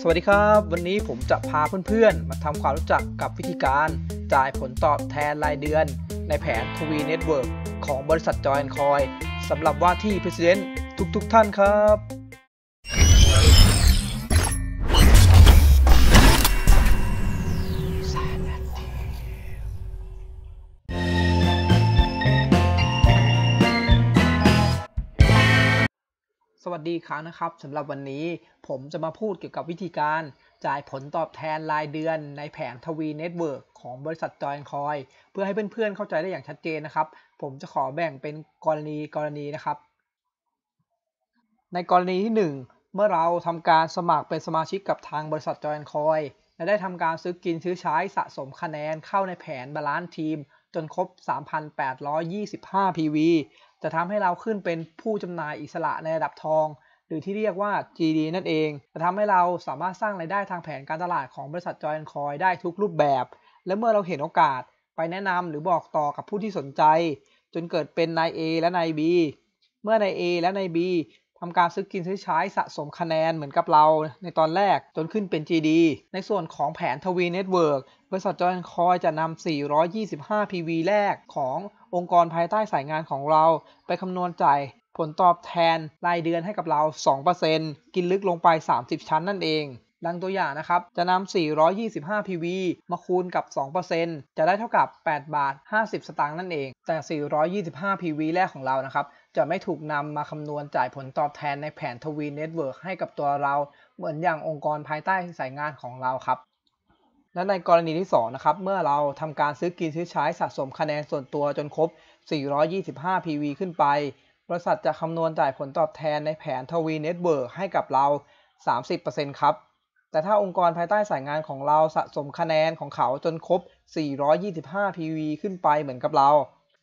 สวัสดีครับ วันนี้ผมจะพาเพื่อนๆมาทำความรู้จักกับวิธีการ จ่ายผลตอบแทนรายเดือนในแผนทวีเน็ตเวิร์กของบริษัทจอยแอนคอยสำหรับว่าที่ President ทุกๆทท่านครับวัสดีครั้งนะครับสำหรับวันนี้ผมจะมาพูดเกี่ยวกับวิธีการ จ่ายผลตอบแทนรายเดือนในแผนทวีเน็ตเวิร์กของบริษัทจอยคอยเพื่อให้เพื่อนๆเข้าใจได้อย่างชัดเจนนะครับ ผมจะขอแบ่งเป็นกรณีกรณีนะครับ ในกรณีที่ 1 เมื่อเราทำการสมัครเป็นสมาชิกกับทางบริษัทจอยคอยและได้ทำการซื้อกินซื้อใช้สะสมคะแนนเข้าในแผนบาลานซ์ทีมจนครบ 3,825 PV จะทำให้เราขึ้นเป็นผู้จำหน่ายอิสระในระดับทอง หรือที่เรียกว่า GD นั่นเอง จะทำให้เราสามารถสร้างไรายได้ทางแผนการตลาดของบริษัทจอยแอนคอยได้ทุกรูปแบบ และเมื่อเราเห็นโอกาสไปแนะนำหรือบอกต่อกับผู้ที่สนใจ จนเกิดเป็นนาย A และนาย B เมื่อนาย A และนาย B ทำการซื้อกินซื้อใช้สะสมคะแนนเหมือนกับเราในตอนแรกจนขึ้นเป็น GD ในส่วนของแผนทวีเน็ตเวิร์กบริษัทจอห์นคอยจะนำ 425 PV แรกขององค์กรภายใต้สายงานของเราไปคำนวณจ่ายผลตอบแทนรายเดือนให้กับเรา 2%กินลึกลงไป 30 ชั้นนั่นเองดังตัวอย่างนะครับ จะนำ 425 PV มาคูณกับ 2%จะได้เท่ากับ 8 บาท 50 สตางค์นั่นเอง แต่ 425 PV แรกของเรา นะครับ จะไม่ถูกนำมาคำนวณจ่ายผลตอบแทนในแผนทวีเน็ตเวิร์กให้กับตัวเรา เหมือนอย่างองค์กรภายใต้สายงานของเราครับ และในกรณีที่ 2 นะครับ เมื่อเราทำการซื้อกินซื้อใช้สะสมคะแนนส่วนตัวจนครบ 425 PV ขึ้นไป บริษัทจะคำนวณจ่ายผลตอบแทนในแผนทวีเน็ตเวิร์กให้กับเรา 30%ครับแต่ถ้าองค์กรภายใต้สายงานของเราสะสมคะแนนของเขาจนครบ 425 PV ขึ้นไปเหมือนกับเรา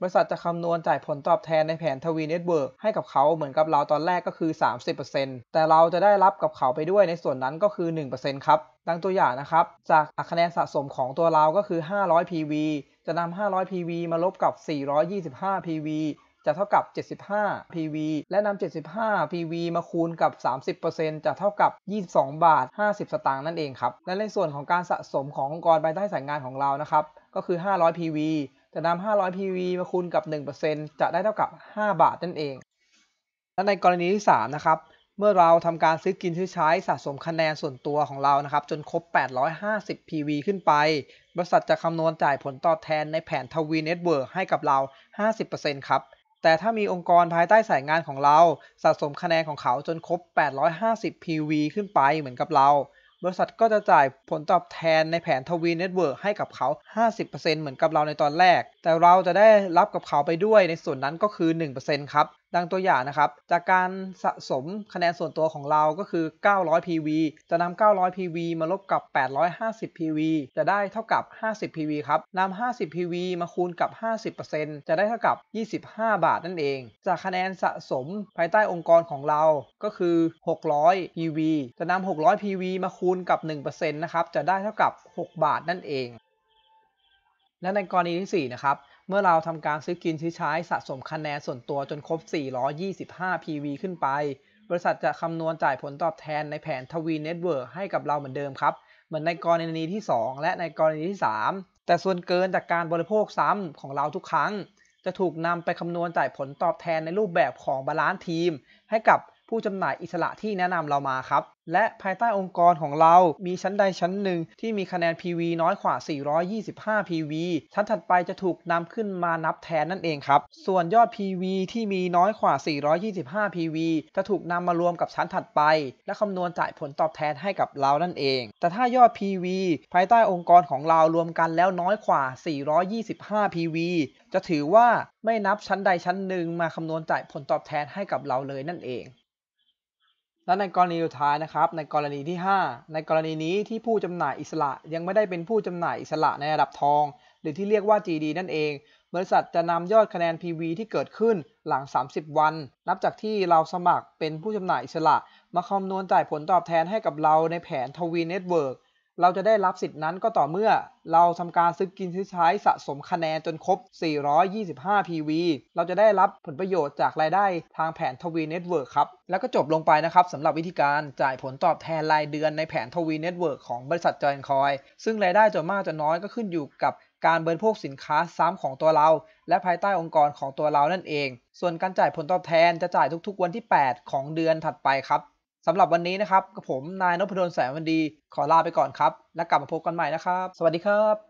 บริษัทจะคำนวณจ่ายผลตอบแทนในแผนทวีเน็ตเวิร์กให้กับเขาเหมือนกับเราตอนแรกก็คือ 30%แต่เราจะได้รับกับเขาไปด้วยในส่วนนั้นก็คือ 1%ครับ ดังตัวอย่างนะครับจากคะแนนสะสมของตัวเราก็คือ 500 PV จะนำ500 PV มาลบกับ 425 PV จะเท่ากับ 75 PV และนำ 75 PV มาคูณกับ 30%จะเท่ากับ 22 บาท 50 สตางค์ นั่นเองครับ และในส่วนของการสะสมขององค์กรภายใต้สายงานของเรา นะครับ ก็คือ 500 PV จะนำ 500 PV มาคูณกับ 1%จะได้เท่ากับ 5 บาท นั่นเอง และในกรณีที่ 3 นะครับ เมื่อเราทำการซื้อกินซื้อใช้สะสมคะแนนส่วนตัวของเรา นะครับ จนครบ 850 PV ขึ้นไป บริษัทจะคำนวณจ่ายผลตอบแทนในแผนทวีเน็ตเวิร์กให้กับเรา 50%ครับแต่ถ้ามีองค์กรภายใต้สายงานของเราสะสมคะแนนของเขาจนครบ 850 PV ขึ้นไปเหมือนกับเรา บริษัทก็จะจ่ายผลตอบแทนในแผนทวีเน็ตเวิร์กให้กับเขา 50%เหมือนกับเราในตอนแรก แต่เราจะได้รับกับเขาไปด้วยในส่วนนั้นก็คือ 1%ครับดังตัวอย่างนะครับจากการสะสมคะแนนส่วนตัวของเราก็คือ 900 PV จะนำ900 PV มาลบกับ 850 PV จะได้เท่ากับ 50 PV ครับนำ50 PV มาคูณกับ 50%จะได้เท่ากับ 25 บาทนั่นเอง จากคะแนนสะสมภายใต้องค์กรของเรา ก็คือ 600 PV จะนำ600 PV มาคูณกับ1%นะครับ จะได้เท่ากับ 6 บาทนั่นเอง และในกรณีที่4นะครับเมื่อเราทำการซื้อกินซื้อใช้สะสมคะแนนส่วนตัวจนครบ 425 PV ขึ้นไป บริษัทจะคำนวณจ่ายผลตอบแทนในแผนทวีเน็ตเวิร์กให้กับเราเหมือนเดิมครับ เหมือนในกรณีที่ 2 และในกรณีที่ 3 แต่ส่วนเกินจากการบริโภคซ้ำของเราทุกครั้ง จะถูกนำไปคำนวณจ่ายผลตอบแทนในรูปแบบของบาลานซ์ทีมให้กับผู้จำหน่ายอิสระที่แนะนำเรามาครับ และภายใต้องค์กรของเรา มีชั้นใดชั้นหนึ่ง ที่มีคะแนน PV น้อยกว่า 425 PV ชั้นถัดไปจะถูกนำขึ้นมานับแทนนั่นเองครับ ส่วนยอด PV ที่มีน้อยกว่า 425 PV จะถูกนำมารวมกับชั้นถัดไป และคำนวณจ่ายผลตอบแทนให้กับเรานั่นเอง แต่ถ้ายอด PV ภายใต้องค์กรของเรารวมกันแล้วน้อยกว่า 425 PV จะถือว่าไม่นับชั้นใดชั้นหนึ่ง มาคำนวณจ่ายผลตอบแทนให้กับเราเลยนั่นเองและในกรณีสุดท้ายนะครับในกรณีที่ 5 ในกรณีนี้ที่ผู้จำหน่ายอิสระยังไม่ได้เป็นผู้จำหน่ายอิสระในระดับทอง หรือที่เรียกว่า GD นั่นเอง บริษัทจะนำยอดคะแนน PV ที่เกิดขึ้นหลัง 30 วัน นับจากที่เราสมัครเป็นผู้จำหน่ายอิสระ มาคำนวณจ่ายผลตอบแทนให้กับเราในแผนทวีเน็ตเวิร์กเราจะได้รับสิทธินั้นก็ต่อเมื่อเราทำการซื้อกินซื้อใช้สะสมคะแนนจนครบ 425 PV เราจะได้รับผลประโยชน์จากรายได้ทางแผนทวีเน็ตเวิร์กครับ แล้วก็จบลงไปนะครับสำหรับวิธีการจ่ายผลตอบแทนรายเดือนในแผนทวีเน็ตเวิร์กของบริษัทจอยคอย ซึ่งรายได้จะมากจะน้อยก็ขึ้นอยู่กับการบริโภคสินค้าซ้ำของตัวเราและภายใต้องค์กรของตัวเรานั่นเอง ส่วนการจ่ายผลตอบแทนจะจ่ายทุก ๆวันที่ 8 ของเดือนถัดไปครับสำหรับวันนี้นะครับกับผมนายนพดลแสงวันดี ขอลาไปก่อนครับ และกลับมาพบกันใหม่นะครับ สวัสดีครับ